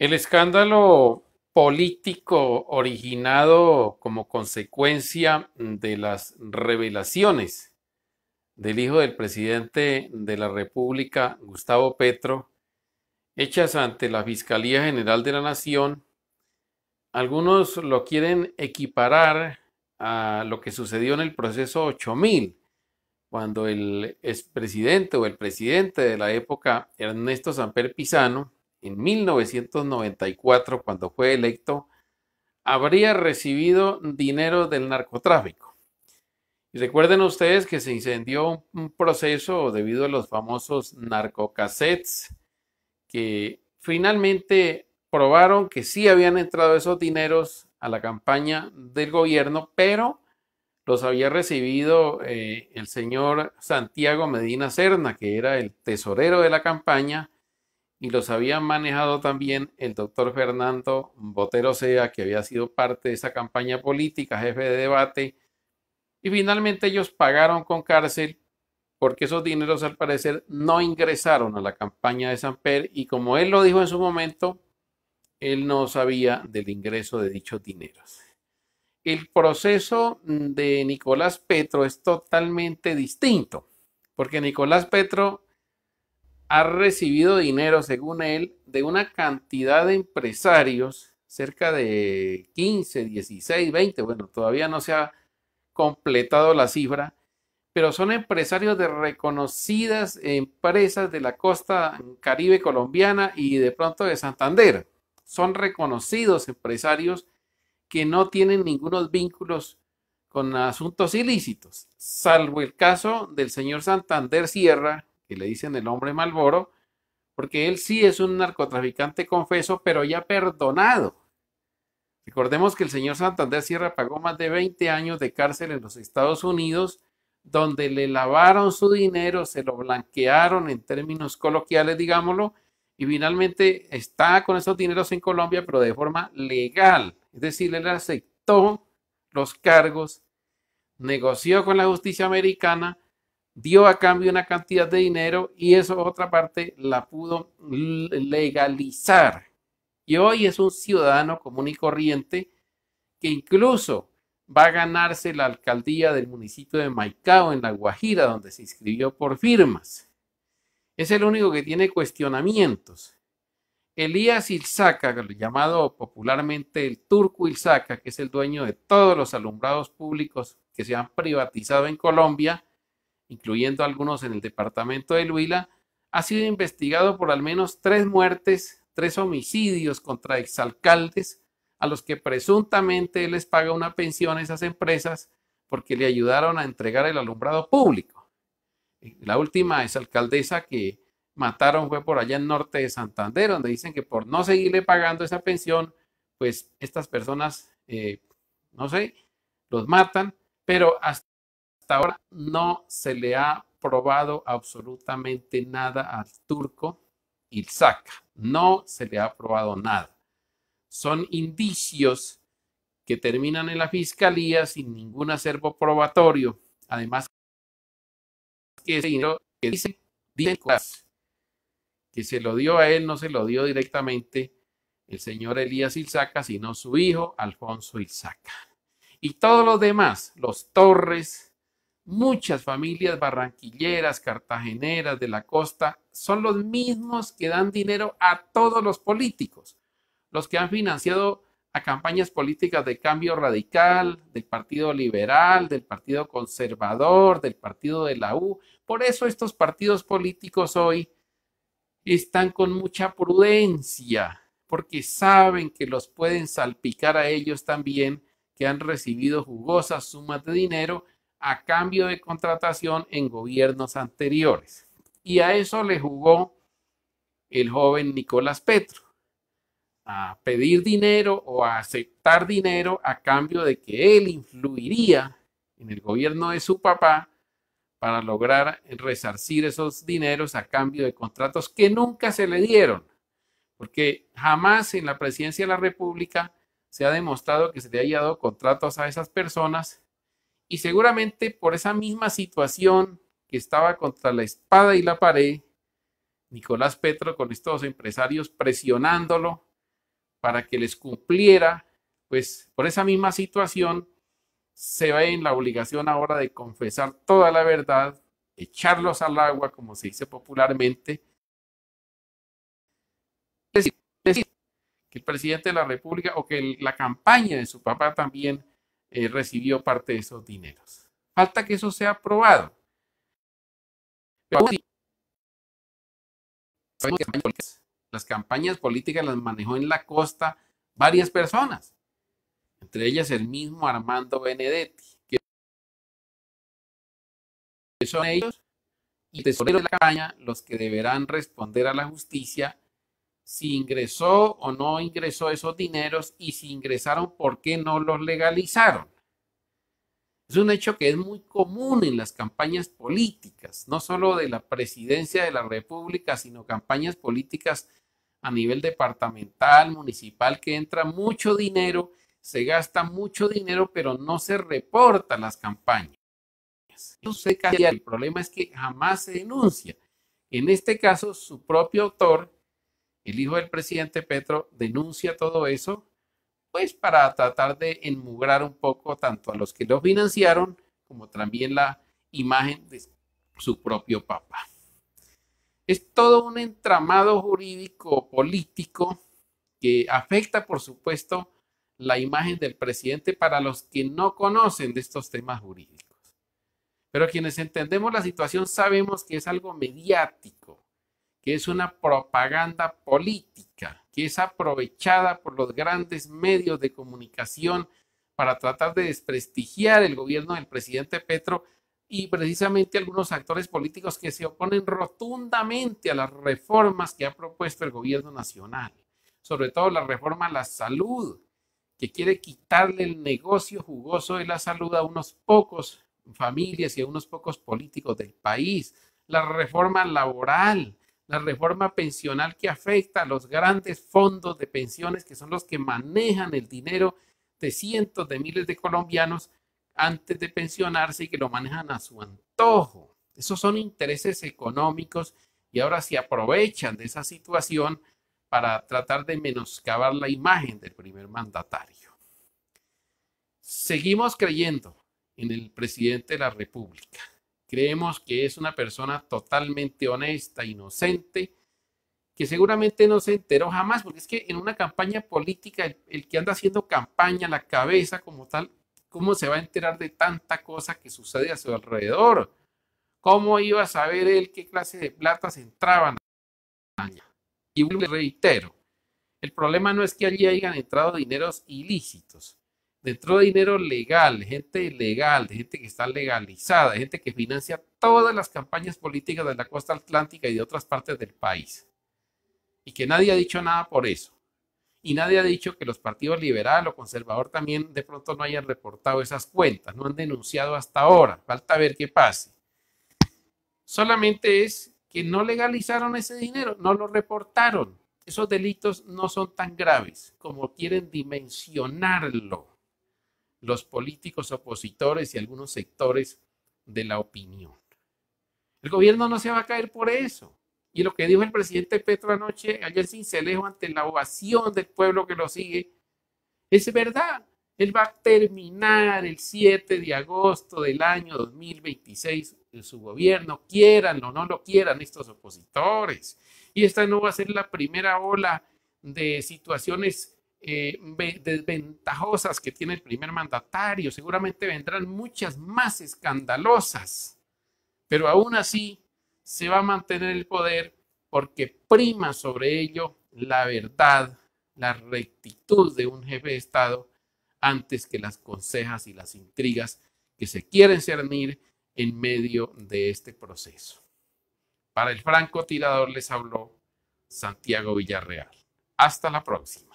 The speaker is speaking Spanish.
El escándalo político originado como consecuencia de las revelaciones del hijo del presidente de la República, Gustavo Petro, hechas ante la Fiscalía General de la Nación, algunos lo quieren equiparar a lo que sucedió en el proceso 8000, cuando el expresidente o el presidente de la época, Ernesto Samper Pizano, en 1994, cuando fue electo, habría recibido dinero del narcotráfico. Y recuerden ustedes que se incendió un proceso debido a los famosos narcocassettes que finalmente probaron que sí habían entrado esos dineros a la campaña del gobierno, pero los había recibido eh, el señor Santiago Medina Serna, que era el tesorero de la campaña, y los había manejado también el doctor Fernando Botero Sea, que había sido parte de esa campaña política, jefe de debate, y finalmente ellos pagaron con cárcel porque esos dineros al parecer no ingresaron a la campaña de Samper y como él lo dijo en su momento, él no sabía del ingreso de dichos dineros. El proceso de Nicolás Petro es totalmente distinto, porque Nicolás Petro ha recibido dinero, según él, de una cantidad de empresarios, cerca de 15, 16, 20, bueno, todavía no se ha completado la cifra, pero son empresarios de reconocidas empresas de la costa caribe colombiana y de pronto de Santander. Son reconocidos empresarios que no tienen ningunos vínculos con asuntos ilícitos, salvo el caso del señor Santander Sierra, que le dicen el hombre Malboro, porque él sí es un narcotraficante confeso, pero ya perdonado. Recordemos que el señor Santander Sierra pagó más de 20 años de cárcel en los Estados Unidos, donde le lavaron su dinero, se lo blanquearon en términos coloquiales, digámoslo, y finalmente está con esos dineros en Colombia, pero de forma legal. Es decir, él aceptó los cargos, negoció con la justicia americana, dio a cambio una cantidad de dinero y eso otra parte la pudo legalizar. Y hoy es un ciudadano común y corriente que incluso va a ganarse la alcaldía del municipio de Maicao en La Guajira, donde se inscribió por firmas. Es el único que tiene cuestionamientos. Elías Ilzaca, llamado popularmente el turco Ilzaca, que es el dueño de todos los alumbrados públicos que se han privatizado en Colombia, incluyendo algunos en el departamento de Huila, ha sido investigado por al menos tres muertes, tres homicidios contra exalcaldes a los que presuntamente les paga una pensión a esas empresas porque le ayudaron a entregar el alumbrado público. Eh, la última exalcaldesa que mataron fue por allá en norte de Santander, donde dicen que por no seguirle pagando esa pensión, pues estas personas, eh, no sé, los matan, pero hasta ahora no se le ha probado absolutamente nada al turco Ilzaca. No se le ha probado nada. Son indicios que terminan en la fiscalía sin ningún acervo probatorio. Además, que que dice que se lo dio a él, no se lo dio directamente el señor Elías Ilzaca, sino su hijo Alfonso Ilzaca. Y todos los demás, los Torres, Muchas familias barranquilleras, cartageneras, de la costa, son los mismos que dan dinero a todos los políticos, los que han financiado a campañas políticas de cambio radical, del Partido Liberal, del Partido Conservador, del Partido de la U. Por eso estos partidos políticos hoy están con mucha prudencia, porque saben que los pueden salpicar a ellos también, que han recibido jugosas sumas de dinero a cambio de contratación en gobiernos anteriores. Y a eso le jugó el joven Nicolás Petro, a pedir dinero o a aceptar dinero a cambio de que él influiría en el gobierno de su papá para lograr resarcir esos dineros a cambio de contratos que nunca se le dieron, porque jamás en la presidencia de la República se ha demostrado que se le haya dado contratos a esas personas y seguramente por esa misma situación que estaba contra la espada y la pared, Nicolás Petro con estos empresarios presionándolo para que les cumpliera, pues por esa misma situación se ve en la obligación ahora de confesar toda la verdad, echarlos al agua, como se dice popularmente. Decir, decir que el presidente de la República o que la campaña de su papá también eh, recibió parte de esos dineros. Falta que eso sea aprobado. las campañas políticas las manejó en la costa varias personas, entre ellas el mismo Armando Benedetti, que son ellos y tesorero de la campaña los que deberán responder a la justicia si ingresó o no ingresó esos dineros y si ingresaron, ¿por qué no los legalizaron? Es un hecho que es muy común en las campañas políticas, no solo de la presidencia de la República, sino campañas políticas a nivel departamental, municipal, que entra mucho dinero, se gasta mucho dinero, pero no se reporta las campañas. El problema es que jamás se denuncia. En este caso, su propio autor el hijo del presidente Petro denuncia todo eso, pues para tratar de enmugrar un poco tanto a los que lo financiaron como también la imagen de su propio papá. Es todo un entramado jurídico político que afecta, por supuesto, la imagen del presidente para los que no conocen de estos temas jurídicos. Pero quienes entendemos la situación sabemos que es algo mediático, que es una propaganda política, que es aprovechada por los grandes medios de comunicación para tratar de desprestigiar el gobierno del presidente Petro y precisamente algunos actores políticos que se oponen rotundamente a las reformas que ha propuesto el gobierno nacional, sobre todo la reforma a la salud, que quiere quitarle el negocio jugoso de la salud a unos pocos familias y a unos pocos políticos del país, la reforma laboral, la reforma pensional que afecta a los grandes fondos de pensiones, que son los que manejan el dinero de cientos de miles de colombianos antes de pensionarse y que lo manejan a su antojo. Esos son intereses económicos y ahora se aprovechan de esa situación para tratar de menoscabar la imagen del primer mandatario. Seguimos creyendo en el presidente de la República. Creemos que es una persona totalmente honesta, inocente, que seguramente no se enteró jamás, porque es que en una campaña política, el, que anda haciendo campaña, la cabeza como tal, ¿cómo se va a enterar de tanta cosa que sucede a su alrededor? ¿Cómo iba a saber él qué clase de platas entraban? Y le reitero, el problema no es que allí hayan entrado dineros ilícitos, dentro de dinero legal, gente legal, de gente que está legalizada, gente que financia todas las campañas políticas de la costa atlántica y de otras partes del país. Y que nadie ha dicho nada por eso. Y nadie ha dicho que los partidos liberal o conservador también de pronto no hayan reportado esas cuentas, no han denunciado hasta ahora. Falta ver qué pase. Solamente es que no legalizaron ese dinero, no lo reportaron. Esos delitos no son tan graves como quieren dimensionarlo los políticos opositores y algunos sectores de la opinión. El gobierno no se va a caer por eso. Y lo que dijo el presidente Petro anoche, ayer sin celejo, ante la ovación del pueblo que lo sigue, es verdad. Él va a terminar el 7 de agosto del año 2026 su gobierno, quieran o no lo quieran estos opositores. Y esta no va a ser la primera ola de situaciones eh, desventajosas que tiene el primer mandatario, seguramente vendrán muchas más escandalosas, pero aún así se va a mantener el poder porque prima sobre ello la verdad, la rectitud de un jefe de Estado antes que las consejas y las intrigas que se quieren cernir en medio de este proceso. Para el francotirador les habló Santiago Villarreal. Hasta la próxima.